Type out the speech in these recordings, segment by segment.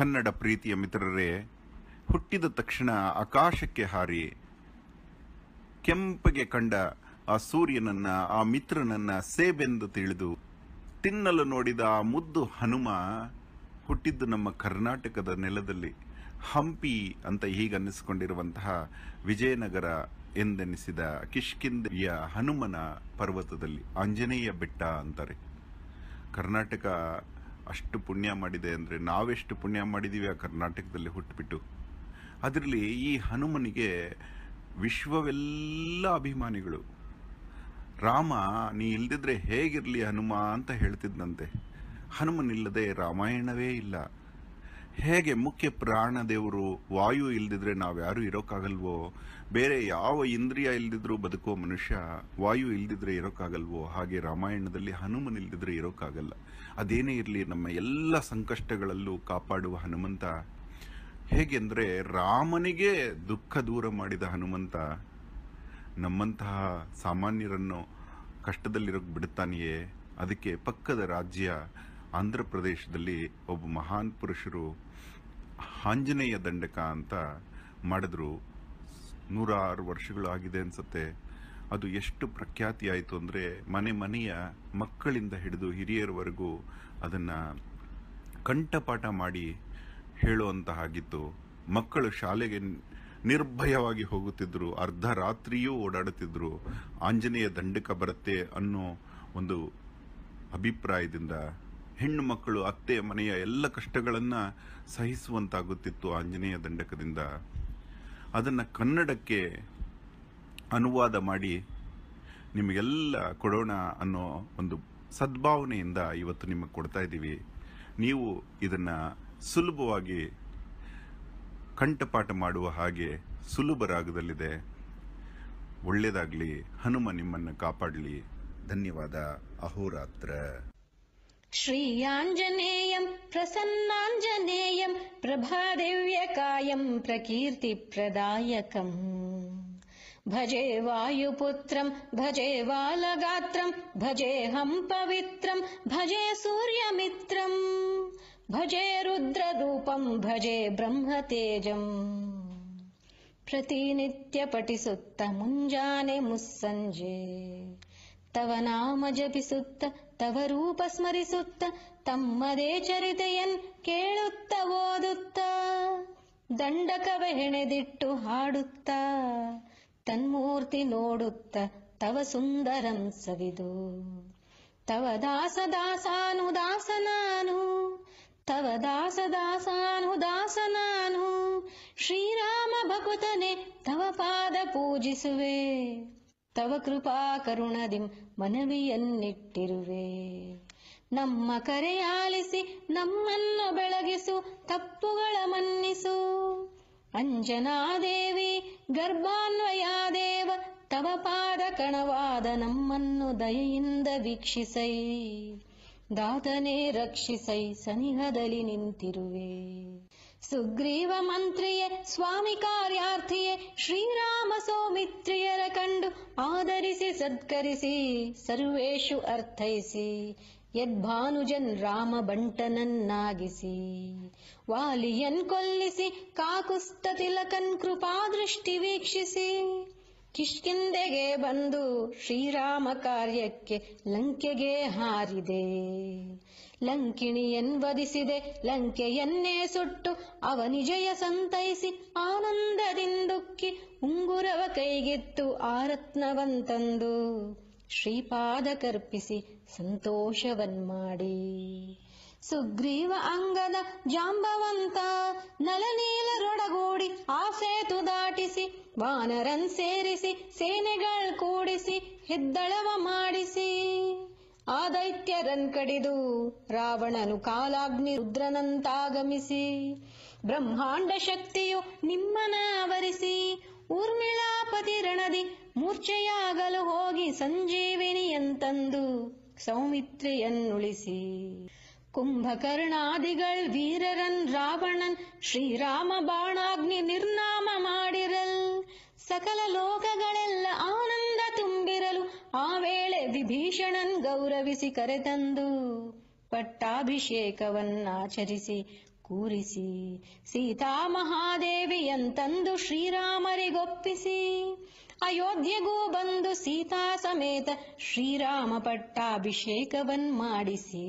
ಕನ್ನಡ ಪ್ರೀತಿಯ ಮಿತ್ರರೇ ಹುಟ್ಟಿದ ತಕ್ಷಣ ಆಕಾಶಕ್ಕೆ ಹಾರಿ ಕೆಂಪಗೆ ಕಂಡ ಆ ಸೂರ್ಯನನ್ನ ಆ ಮಿತ್ರನನ್ನ ಸೇಬೆಂದು ತಿಳಿದು ತಿನ್ನಲು ನೋಡಿದ ಆ ಮುದ್ದು ಹನುಮ ಹುಟ್ಟಿದ್ದು ನಮ್ಮ ಕರ್ನಾಟಕದ ನೆಲದಲ್ಲಿ ಹಂಪಿ ಅಂತ ಈಗ ಅನ್ನಿಸಿಕೊಂಡಿರುವಂತಹ ವಿಜಯನಗರ ಎಂದೆನಿಸಿದ ಕಿಷ್ಕಿಂದೆಯ ಹನುಮನ ಪರ್ವತದಲ್ಲಿ ಆಂಜನೇಯ ಬೆಟ್ಟ ಅಂತಾರೆ ಕರ್ನಾಟಕ ಅಷ್ಟು ಪುಣ್ಯ ಮಾಡಿದೆ ಅಂದರೆ ನಾವೆಷ್ಟು ಪುಣ್ಯ ಮಾಡಿದ್ದೀವಿ ಆ ಕರ್ನಾಟಕದಲ್ಲಿ ಹುಟ್ಟುಬಿಟ್ಟು ಅದರಲ್ಲಿ ಈ ಹನುಮನಿಗೆ ವಿಶ್ವವೆಲ್ಲ ಅಭಿಮಾನಿಗಳು ರಾಮ ನೀ ಇಲ್ದಿದ್ರೆ ಹೇಗಿರಲಿ ಹನುಮ ಅಂತ ಹೇಳ್ತಿದ್ದಂತೆ ಹನುಮನಿಲ್ಲದೆ ರಾಮಾಯಣವೇ ಇಲ್ಲ ಹೇಗೆ ಮುಖ್ಯ ಪ್ರಾಣ ದೇವರು ವಾಯು ಇಲ್ದಿದ್ರೆ ನಾವ್ಯಾರೂ ಇರೋಕ್ಕಾಗಲ್ವೋ ಬೇರೆ ಯಾವ ಇಂದ್ರಿಯ ಇಲ್ದಿದ್ರೂ ಬದುಕೋ ಮನುಷ್ಯ ವಾಯು ಇಲ್ದಿದ್ರೆ ಇರೋಕ್ಕಾಗಲ್ವೋ ಹಾಗೆ ರಾಮಾಯಣದಲ್ಲಿ ಹನುಮನ್ ಇಲ್ದಿದ್ರೆ ಇರೋಕ್ಕಾಗಲ್ಲ ಅದೇನೇ ಇರಲಿ ನಮ್ಮ ಎಲ್ಲ ಸಂಕಷ್ಟಗಳಲ್ಲೂ ಕಾಪಾಡುವ ಹನುಮಂತ ಹೇಗೆಂದರೆ ರಾಮನಿಗೆ ದುಃಖ ದೂರ ಮಾಡಿದ ಹನುಮಂತ ನಮ್ಮಂತಹ ಸಾಮಾನ್ಯರನ್ನು ಕಷ್ಟದಲ್ಲಿರೋಕ್ ಬಿಡುತ್ತಾನೆಯೇ ಅದಕ್ಕೆ ಪಕ್ಕದ ರಾಜ್ಯ ಆಂಧ್ರ ಪ್ರದೇಶದಲ್ಲಿ ಒಬ್ಬ ಮಹಾನ್ ಪುರುಷರು ಆಂಜನೇಯ ದಂಡಕ ಅಂತ ಮಾಡಿದ್ರು ನೂರಾರು ವರ್ಷಗಳು ಆಗಿದೆ ಅನಿಸುತ್ತೆ ಅದು ಎಷ್ಟು ಪ್ರಖ್ಯಾತಿ ಆಯಿತು ಅಂದರೆ ಮನೆ ಮನೆಯ ಮಕ್ಕಳಿಂದ ಹಿಡಿದು ಹಿರಿಯರವರೆಗೂ ಅದನ್ನು ಕಂಠಪಾಠ ಮಾಡಿ ಹೇಳುವಂತಹಾಗಿತ್ತು ಮಕ್ಕಳು ಶಾಲೆಗೆ ನಿರ್ಭಯವಾಗಿ ಹೋಗುತ್ತಿದ್ದರು ಅರ್ಧ ರಾತ್ರಿಯೂ ಓಡಾಡುತ್ತಿದ್ದರು ಆಂಜನೇಯ ದಂಡಕ ಬರುತ್ತೆ ಅನ್ನೋ ಒಂದು ಅಭಿಪ್ರಾಯದಿಂದ ಹೆಣ್ಣು ಮಕ್ಕಳು ಅತ್ತೆ ಮನೆಯ ಎಲ್ಲ ಕಷ್ಟಗಳನ್ನು ಸಹಿಸುವಂತಾಗುತ್ತಿತ್ತು ಆಂಜನೇಯ ದಂಡಕದಿಂದ ಅದನ್ನು ಕನ್ನಡಕ್ಕೆ ಅನುವಾದ ಮಾಡಿ ನಿಮಗೆಲ್ಲ ಕೊಡೋಣ ಅನ್ನೋ ಒಂದು ಸದ್ಭಾವನೆಯಿಂದ ಇವತ್ತು ನಿಮಗೆ ಕೊಡ್ತಾ ಇದ್ದೀವಿ ನೀವು ಇದನ್ನು ಸುಲಭವಾಗಿ ಕಂಠಪಾಠ ಮಾಡುವ ಹಾಗೆ ಸುಲಭ ರಾಗದಲ್ಲಿದೆ ಒಳ್ಳೆಯದಾಗಲಿ ಹನುಮ ನಿಮ್ಮನ್ನು ಕಾಪಾಡಲಿ ಧನ್ಯವಾದ ಅಹೋರಾತ್ರ श्रीयाञ्जनेयम् प्रसन्नाञ्जनेयम् प्रभा प्रकीर्तिप्रदायकम् भजे वायुपुत्रम् भजे वालगात्रम् भजे हम् पवित्रम् भजे सूर्यमित्रम् भजे रुद्र भजे ब्रह्म तेजम् मुस्सञ्जे ತವ ನಾಮ ಜಪಿಸುತ್ತ ತವ ರೂಪ ಸ್ಮರಿಸುತ್ತ ತಮ್ಮದೇ ಚರಿತೆಯನ್ ಕೇಳುತ್ತ ಓದುತ್ತ ದಂಡಕವ ಹೆಣೆದಿಟ್ಟು ಹಾಡುತ್ತ ತನ್ಮೂರ್ತಿ ನೋಡುತ್ತ ತವ ಸುಂದರಂ ಸವಿದು ತವ ದಾಸ ದಾಸಾನು ದಾಸನಾನು ತವ ದಾಸ ದಾಸಾನು ದಾಸನಾನು ಶ್ರೀರಾಮ ಭಕುತನೆ ತವ ಪಾದ ಪೂಜಿಸುವೆ ತವ ಕೃಪಾ ಕರುಣದಿಂ ಮನವಿಯನ್ನಿಟ್ಟಿರುವೆ ನಮ್ಮ ಕರೆಯಾಲಿಸಿ ನಮ್ಮನ್ನು ಬೆಳಗಿಸು ತಪ್ಪುಗಳ ಮನ್ನಿಸು ಅಂಜನಾದೇವಿ ಗರ್ಭಾನ್ವಯಾದೇವ ತವ ಪಾದ ಕಣವಾದ ನಮ್ಮನ್ನು ದಯೆಯಿಂದ ವೀಕ್ಷಿಸೈ ದಾತನೇ ರಕ್ಷಿಸೈ ಸನಿಹದಲ್ಲಿ ನಿಂತಿರುವೆ ಸುಗ್ರೀವ ಮಂತ್ರಿಯೇ ಸ್ವಾಮಿ ಕಾರ್ಯಾರ್ಥಿಯೇ ಶ್ರೀರಾಮ ಸೌಮಿತ್ರಿಯರ ಕಂಡು ಆಧರಿಸಿ ಸತ್ಕರಿಸಿ ಸರ್ವೇಶು ಅರ್ಥೈಸಿ ಯದ್ಭಾನುಜನ್ ರಾಮ ಬಂಟನನ್ನಾಗಿಸಿ ವಾಲಿಯನ್ ಕೊಲ್ಲಿಸಿ ಕಾಕುಸ್ತ ತಿಲಕನ್ ಕೃಪಾ ದೃಷ್ಟಿ ವೀಕ್ಷಿಸಿ ಕಿಷ್ಕಿಂದೆಗೆ ಬಂದು ಶ್ರೀರಾಮ ಕಾರ್ಯಕ್ಕೆ ಲಂಕೆಗೆ ಹಾರಿದೆ ವದಿಸಿದೆ ಲಂಕೆಯನ್ನೇ ಸುಟ್ಟು ಅವ ನಿಜಯ ಸಂತೈಸಿ ಆನಂದದಿಂದುಕ್ಕಿ ಉಂಗುರವ ಕೈಗೆತ್ತು ಆರತ್ನವಂತಂದು ಶ್ರೀಪಾದ ಕರ್ಪಿಸಿ ಸಂತೋಷವನ್ಮಾಡಿ ಸುಗ್ರೀವ ಅಂಗದ ಜಾಂಬವಂತ ನಲನೀಲರೊಡಗೂಡಿ ಆ ಸೇತು ದಾಟಿಸಿ ವಾನರನ್ ಸೇರಿಸಿ ಸೇನೆಗಳ್ ಕೂಡಿಸಿ ಹೆದ್ದಳವ ಮಾಡಿಸಿ ಆ ದೈತ್ಯರನ್ ಕಡಿದು ರಾವಣನು ಕಾಲಾಗ್ನಿ ರುದ್ರನಂತಾಗಮಿಸಿ ಬ್ರಹ್ಮಾಂಡ ಶಕ್ತಿಯು ನಿಮ್ಮನ ಆವರಿಸಿ ಊರ್ಮಿಳಾಪತಿ ರಣದಿ ಮೂರ್ಛೆಯಾಗಲು ಹೋಗಿ ಸಂಜೀವಿನಿಯಂತಂದು ಸೌಮಿತ್ರೆಯನ್ನುಳಿಸಿ ಕುಂಭಕರ್ಣಾದಿಗಳ್ ವೀರರನ್ ರಾವಣನ್ ಶ್ರೀರಾಮ ಬಾಣಾಗ್ನಿ ನಿರ್ನಾಮ ಮಾಡಿರಲ್ ಸಕಲ ಲೋಕಗಳೆಲ್ಲ ಆನಂದ ತುಂಬಿರಲು ಆ ವೇಳೆ ವಿಭೀಷಣನ್ ಗೌರವಿಸಿ ಕರೆತಂದು ಪಟ್ಟಾಭಿಷೇಕವನ್ನಾಚರಿಸಿ ಕೂರಿಸಿ ಸೀತಾ ಮಹಾದೇವಿಯಂತಂದು ಶ್ರೀರಾಮರಿಗೊಪ್ಪಿಸಿ ಅಯೋಧ್ಯೆಗೂ ಬಂದು ಸೀತಾ ಸಮೇತ ಶ್ರೀರಾಮ ಪಟ್ಟಾಭಿಷೇಕವನ್ ಮಾಡಿಸಿ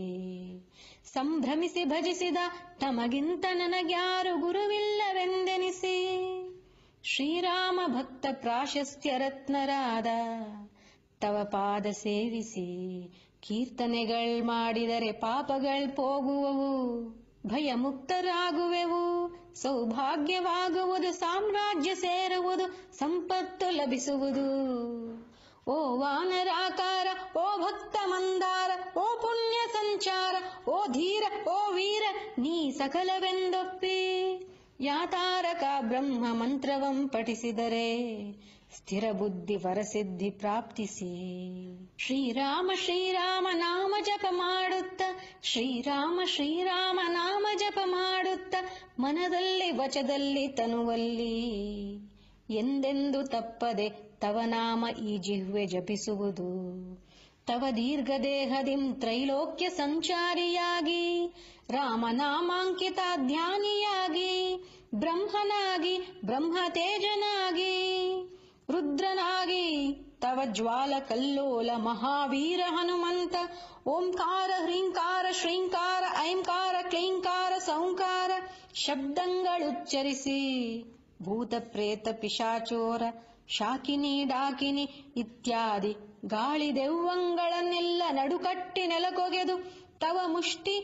ಸಂಭ್ರಮಿಸಿ ಭಜಿಸಿದ ತಮಗಿಂತ ನನಗ್ಯಾರು ಗುರುವಿಲ್ಲವೆಂದೆನಿಸಿ ಶ್ರೀರಾಮ ಭಕ್ತ ಪ್ರಾಶಸ್ತ್ಯ ರತ್ನರಾದ ತವ ಪಾದ ಸೇವಿಸಿ ಕೀರ್ತನೆಗಳ್ ಮಾಡಿದರೆ ಪಾಪಗಳ್ ಹೋಗುವವು ಭಯಮುಕ್ತರಾಗುವೆವು ಸೌಭಾಗ್ಯವಾಗುವುದು ಸಾಮ್ರಾಜ್ಯ ಸೇರುವುದು ಸಂಪತ್ತು ಲಭಿಸುವುದು ಓ ವಾನರಾಕಾರ ಓ ಭಕ್ತ ಮಂದಾರ ಓ ಪುಣ್ಯ ಸಂಚಾರ ಓ ಧೀರ ಓ ವೀರ ನೀ ಸಕಲವೆಂದೊಪ್ಪಿ ಯಾತಾರಕ ಬ್ರಹ್ಮ ಮಂತ್ರವಂ ಪಠಿಸಿದರೆ ಸ್ಥಿರ ಬುದ್ಧಿ ವರಸಿದ್ಧಿ ಪ್ರಾಪ್ತಿಸಿ ಶ್ರೀರಾಮ ಶ್ರೀರಾಮ ನಾಮ ಜಪ ಮಾಡುತ್ತ ಶ್ರೀರಾಮ ಶ್ರೀರಾಮ ನಾಮ ಜಪ ಮಾಡುತ್ತ ಮನದಲ್ಲಿ ವಚದಲ್ಲಿ ತನುವಲ್ಲಿ ಎಂದೆಂದು ತಪ್ಪದೆ ನಾಮ ಈ ಜಿಹ್ವೆ ಜಪಿಸುವುದು ತವ ದೇಹದಿಂ ತ್ರೈಲೋಕ್ಯ ಸಂಚಾರಿಯಾಗಿ ರಾಮನಾಮಾಂಕಿತ ಧ್ಯಾನಿಯಾಗಿ ಬ್ರಹ್ಮನಾಗಿ ಬ್ರಹ್ಮ ತೇಜನಾಗಿ ರುದ್ರನಾಗಿ ತವ ಜ್ವಾಲ ಕಲ್ಲೋಲ ಮಹಾವೀರ ಹನುಮಂತ ಓಂಕಾರ ಹ್ರೀಂಕಾರ ಶ್ರೀಂಕಾರ ಐಂಕಾರ ಕ್ಲೀಂಕಾರ ಸೌಂಕಾರ ಶಬ್ದಂಗಳುಚ್ಚರಿಸಿ ಭೂತ ಪ್ರೇತ ಪಿಶಾಚೋರ ಶಾಕಿನಿ ಡಾಕಿನಿ ಇತ್ಯಾದಿ ಗಾಳಿ ದೆವ್ವಂಗಳನ್ನೆಲ್ಲ ನಡುಕಟ್ಟಿ ನೆಲಕೊಗೆದು ತವ ಮುಷ್ಟಿ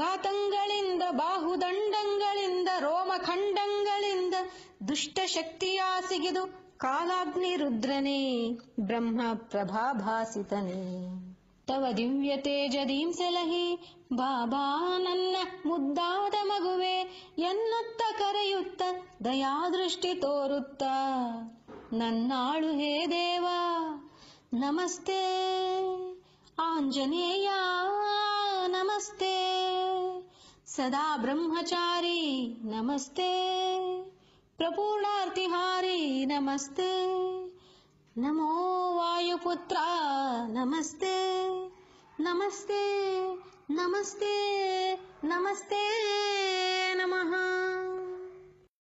ಘಾತಂಗಳಿಂದ ಬಾಹುದಂಡಗಳಿಂದ ರೋಮಖಂಡಂಗಳಿಂದ ದುಷ್ಟ ಶಕ್ತಿಯ ಸಿಗಿದು ಕಾಲಾಗ್ನಿ ರುದ್ರನೇ ಬ್ರಹ್ಮ ಪ್ರಭಾಭಾಸಿತನೇ ತವ ದಿವ್ಯ ತೇಜದೀಂ ಬಾಬಾ ನನ್ನ ಮುದ್ದಾದ ಮಗುವೆ ಎನ್ನುತ್ತ ಕರೆಯುತ್ತ ದಯಾದೃಷ್ಟಿ ತೋರುತ್ತ ನನ್ನಾಳು ಹೇ ದೇವಾ ನಮಸ್ತೆ ಆಂಜನೇಯ ನಮಸ್ತೆ ಸದಾ ಬ್ರಹ್ಮಚಾರಿ ನಮಸ್ತೆ प्रपूर्णातिहारी नमस्ते नमो वायुपुत्रा नमस्ते नमस्ते नमस्ते नमस्ते नमः